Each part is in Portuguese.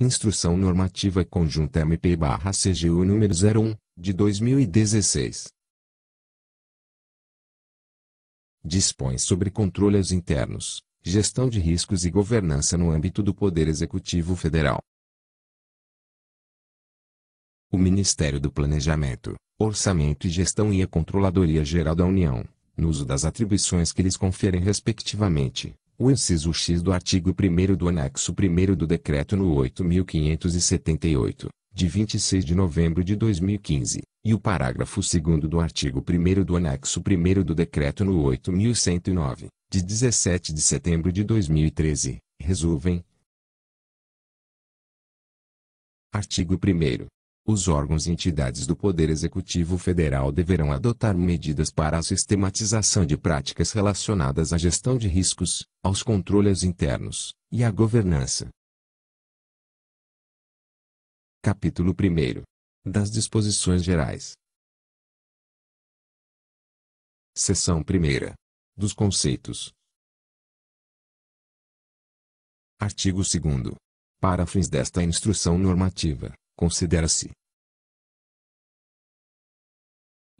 Instrução Normativa Conjunta MP-CGU número 01, de 2016. Dispõe sobre controles internos, gestão de riscos e governança no âmbito do Poder Executivo Federal. O Ministério do Planejamento, Orçamento e Gestão e a Controladoria Geral da União, no uso das atribuições que lhes conferem respectivamente, o inciso X do artigo 1 do anexo 1 do decreto no 8578, de 26 de novembro de 2015, e o parágrafo 2 do artigo 1 do anexo 1 do decreto no 8109, de 17 de setembro de 2013, resolvem. Artigo 1 os órgãos e entidades do Poder Executivo Federal deverão adotar medidas para a sistematização de práticas relacionadas à gestão de riscos, aos controles internos e à governança. Capítulo 1 Das disposições gerais. Seção 1 Dos conceitos. Artigo 2 Para fins desta instrução normativa, Considera-se.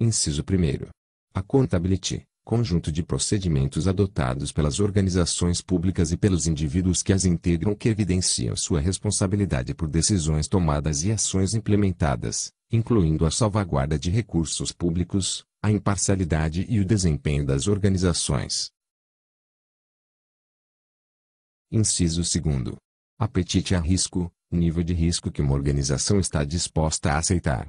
Inciso 1. A contability, conjunto de procedimentos adotados pelas organizações públicas e pelos indivíduos que as integram que evidenciam sua responsabilidade por decisões tomadas e ações implementadas, incluindo a salvaguarda de recursos públicos, a imparcialidade e o desempenho das organizações. Inciso 2 apetite a risco, nível de risco que uma organização está disposta a aceitar.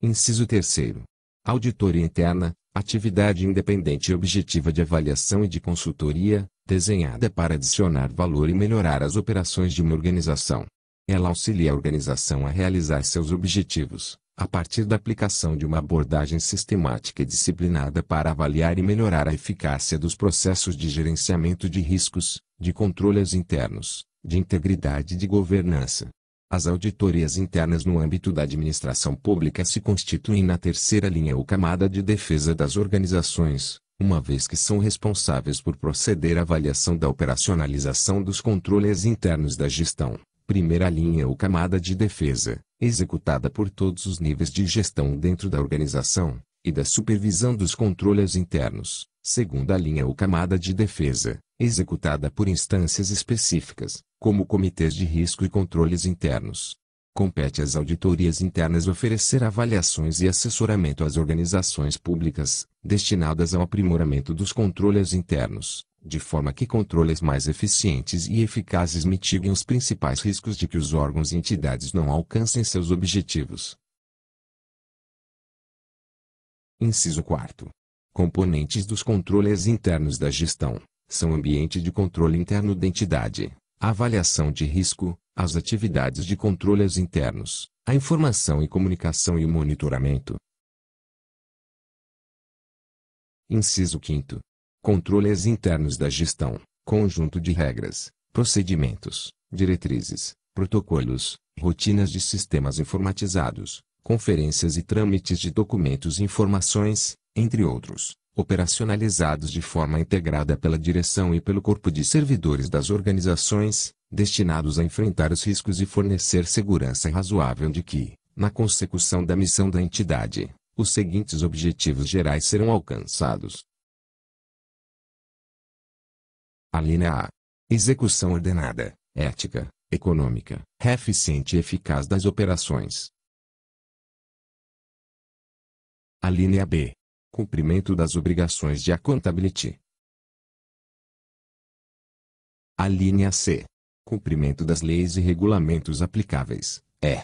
Inciso 3. Auditoria interna, atividade independente e objetiva de avaliação e de consultoria, desenhada para adicionar valor e melhorar as operações de uma organização. Ela auxilia a organização a realizar seus objetivos, a partir da aplicação de uma abordagem sistemática e disciplinada para avaliar e melhorar a eficácia dos processos de gerenciamento de riscos, de controles internos, de integridade e de governança. As auditorias internas no âmbito da administração pública se constituem na terceira linha ou camada de defesa das organizações, uma vez que são responsáveis por proceder à avaliação da operacionalização dos controles internos da gestão, primeira linha ou camada de defesa, executada por todos os níveis de gestão dentro da organização, e da supervisão dos controles internos, segunda linha ou camada de defesa, executada por instâncias específicas, como comitês de risco e controles internos. Compete às auditorias internas oferecer avaliações e assessoramento às organizações públicas, destinadas ao aprimoramento dos controles internos, de forma que controles mais eficientes e eficazes mitiguem os principais riscos de que os órgãos e entidades não alcancem seus objetivos. Inciso 4. Componentes dos controles internos da gestão são ambiente de controle interno da entidade, avaliação de risco, as atividades de controles internos, a informação e comunicação e o monitoramento. Inciso 5 controles internos da gestão, conjunto de regras, procedimentos, diretrizes, protocolos, rotinas de sistemas informatizados, conferências e trâmites de documentos e informações, entre outros, operacionalizados de forma integrada pela direção e pelo corpo de servidores das organizações, destinados a enfrentar os riscos e fornecer segurança razoável de que, na consecução da missão da entidade, os seguintes objetivos gerais serão alcançados. Alínea A. Execução ordenada, ética, econômica, eficiente e eficaz das operações. Alínea B. Cumprimento das obrigações de accountability. Alínea C. Cumprimento das leis e regulamentos aplicáveis, é.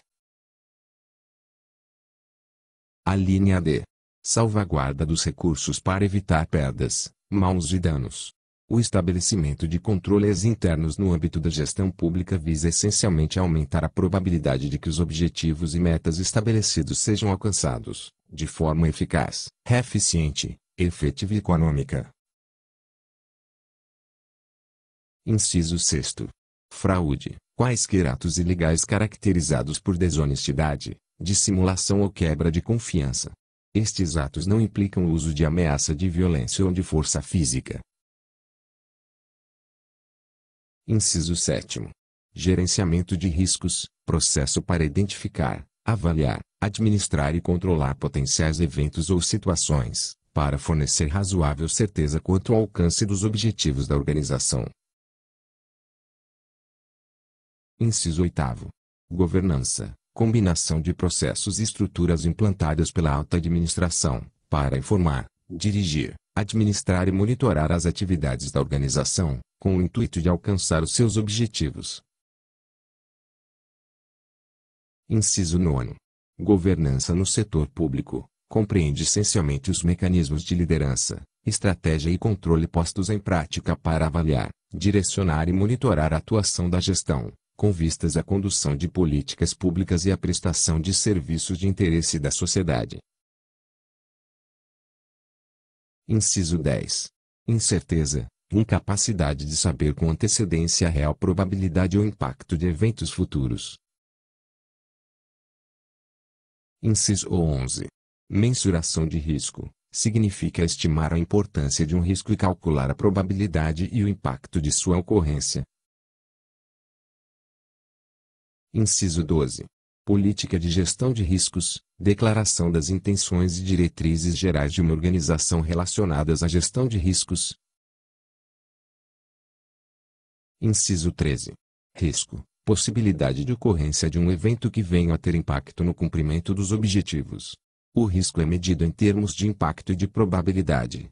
Alínea D. Salvaguarda dos recursos para evitar perdas, maus e danos. O estabelecimento de controles internos no âmbito da gestão pública visa essencialmente aumentar a probabilidade de que os objetivos e metas estabelecidos sejam alcançados, de forma eficaz, eficiente, efetiva e econômica. Inciso 6. Fraude. Quaisquer atos ilegais caracterizados por desonestidade, dissimulação ou quebra de confiança. Estes atos não implicam o uso de ameaça de violência ou de força física Inciso 7. Gerenciamento de riscos, processo para identificar, avaliar, administrar e controlar potenciais eventos ou situações, para fornecer razoável certeza quanto ao alcance dos objetivos da organização. Inciso 8. Governança, combinação de processos e estruturas implantadas pela alta administração, para informar, dirigir, administrar e monitorar as atividades da organização, com o intuito de alcançar os seus objetivos. Inciso 9. Governança no setor público compreende essencialmente os mecanismos de liderança, estratégia e controle postos em prática para avaliar, direcionar e monitorar a atuação da gestão, com vistas à condução de políticas públicas e à prestação de serviços de interesse da sociedade, Inciso 10. Incerteza, incapacidade de saber com antecedência a real probabilidade ou impacto de eventos futuros. Inciso 11. Mensuração de risco. Significa estimar a importância de um risco e calcular a probabilidade e o impacto de sua ocorrência. Inciso 12 política de gestão de riscos, declaração das intenções e diretrizes gerais de uma organização relacionadas à gestão de riscos. Inciso 13. Risco possibilidade de ocorrência de um evento que venha a ter impacto no cumprimento dos objetivos. O risco é medido em termos de impacto e de probabilidade.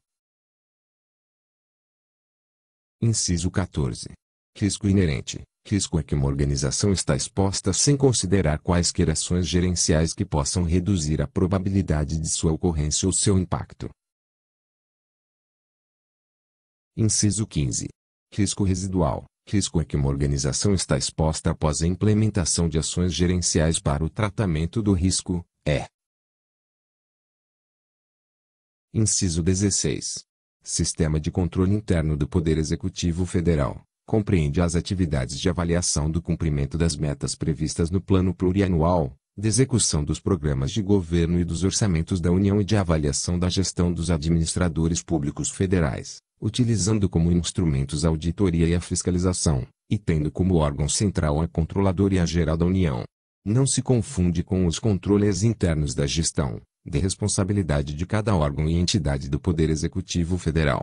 Inciso 14. Risco inerente risco é que uma organização está exposta sem considerar quaisquer ações gerenciais que possam reduzir a probabilidade de sua ocorrência ou seu impacto. Inciso 15. Risco residual. Risco é que uma organização está exposta após a implementação de ações gerenciais para o tratamento do risco é. Inciso 16. Sistema de controle interno do Poder Executivo Federal compreende as atividades de avaliação do cumprimento das metas previstas no Plano Plurianual, de execução dos programas de governo e dos orçamentos da União e de avaliação da gestão dos administradores públicos federais, utilizando como instrumentos a auditoria e a fiscalização, e tendo como órgão central a Controladoria Geral da União. Não se confunde com os controles internos da gestão, de responsabilidade de cada órgão e entidade do Poder Executivo Federal.